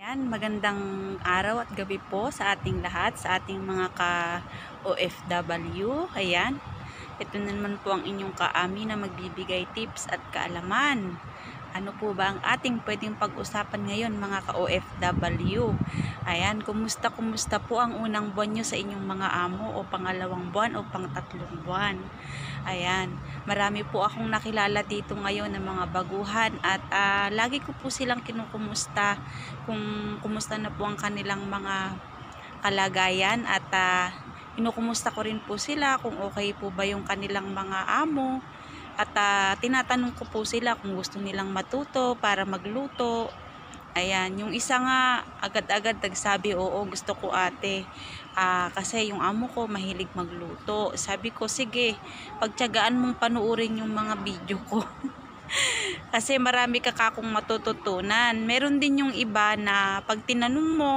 Yan, magandang araw at gabi po sa ating lahat, sa ating mga ka-OFW. Ayan, ito naman po ang inyong kaami na magbibigay tips at kaalaman ano po ba ang ating pwedeng pag-usapan ngayon mga ka-OFW? Ayan, kumusta kumusta po ang unang buwan nyo sa inyong mga amo o pangalawang buwan o pangtatlong buwan? Ayan, marami po akong nakilala dito ngayon ng mga baguhan at uh, lagi ko po silang kinukumusta kung kumusta na po ang kanilang mga kalagayan at uh, ah, inukumusta ko rin po sila kung okay po ba yung kanilang mga amo at uh, tinatanong ko po sila kung gusto nilang matuto para magluto. Ayan, yung isa nga agad-agad nagsabi, oo gusto ko ate. Uh, kasi yung amo ko mahilig magluto. Sabi ko, sige, pagtyagaan mong panuorin yung mga video ko. kasi marami ka kakong matututunan. Meron din yung iba na pag tinanong mo,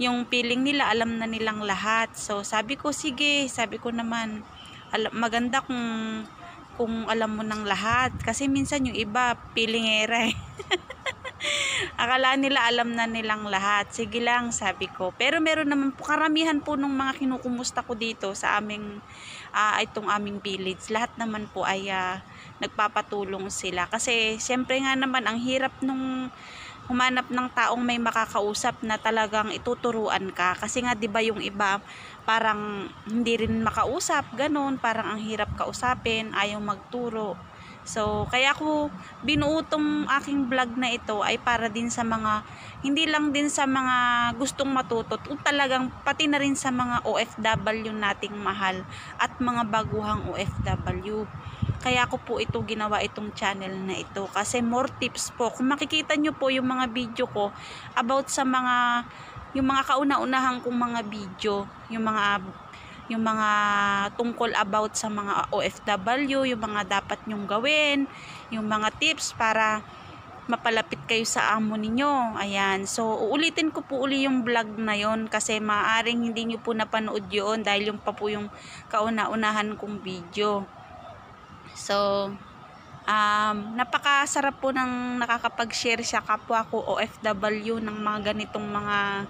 yung feeling nila alam na nilang lahat so sabi ko sige sabi ko naman maganda kung kung alam mo ng lahat. Kasi minsan yung iba, pilingera eh. Akala nila alam na nilang lahat. Sige lang, sabi ko. Pero meron naman po, karamihan po nung mga kinukumusta ko dito sa aming, uh, ah, itong aming village. Lahat naman po ay uh, nagpapatulong sila. Kasi syempre nga naman, ang hirap nung humanap ng taong may makakausap na talagang ituturuan ka kasi nga 'di ba yung iba parang hindi rin makausap ganun parang ang hirap kausapin ayaw magturo so kaya ko binuutong aking vlog na ito ay para din sa mga hindi lang din sa mga gustong matuto talagang pati na rin sa mga OFW nating mahal at mga baguhang OFW kaya ko po ito ginawa itong channel na ito. Kasi more tips po. Kung makikita nyo po yung mga video ko about sa mga, yung mga kauna-unahan kong mga video, yung mga yung mga tungkol about sa mga OFW, yung mga dapat nyong gawin, yung mga tips para mapalapit kayo sa amo ninyo. Ayan. So, uulitin ko po uli yung vlog na yon kasi maaring hindi nyo po napanood yon dahil yung pa po yung kauna-unahan kong video. So, um, napakasarap po ng nakakapag-share siya kapwa ko OFW ng mga ganitong mga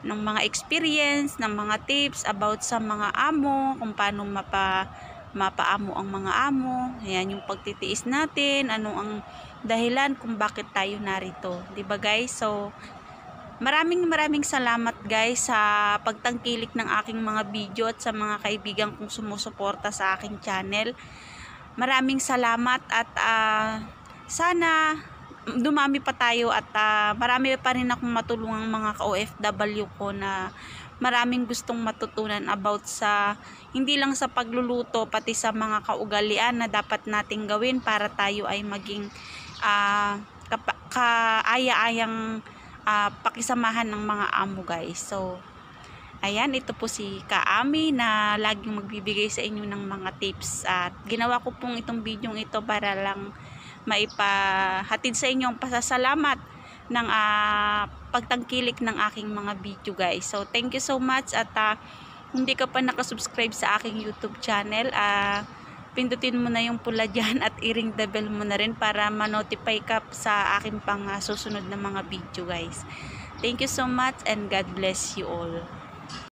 ng mga experience, ng mga tips about sa mga amo, kung paano mapa mapaamo ang mga amo. Ayan yung pagtitiis natin, ano ang dahilan kung bakit tayo narito. 'Di ba guys? So maraming maraming salamat guys sa pagtangkilik ng aking mga video at sa mga kaibigan kong sumusuporta sa aking channel. Maraming salamat at uh, sana dumami pa tayo at uh, marami pa rin akong matulungang mga ka-OFW ko na maraming gustong matutunan about sa hindi lang sa pagluluto pati sa mga kaugalian na dapat nating gawin para tayo ay maging uh, kaaya-ayang uh, pakisamahan ng mga amo guys. So, Ayan, ito po si Kaami na laging magbibigay sa inyo ng mga tips. At ginawa ko pong itong video ito para lang maipahatid sa inyo ang pasasalamat ng uh, pagtangkilik ng aking mga video guys. So, thank you so much at uh, hindi ka pa nakasubscribe sa aking YouTube channel, uh, pindutin mo na yung pula dyan at i-ring the bell mo na rin para ma-notify ka sa aking pang uh, susunod na mga video guys. Thank you so much and God bless you all.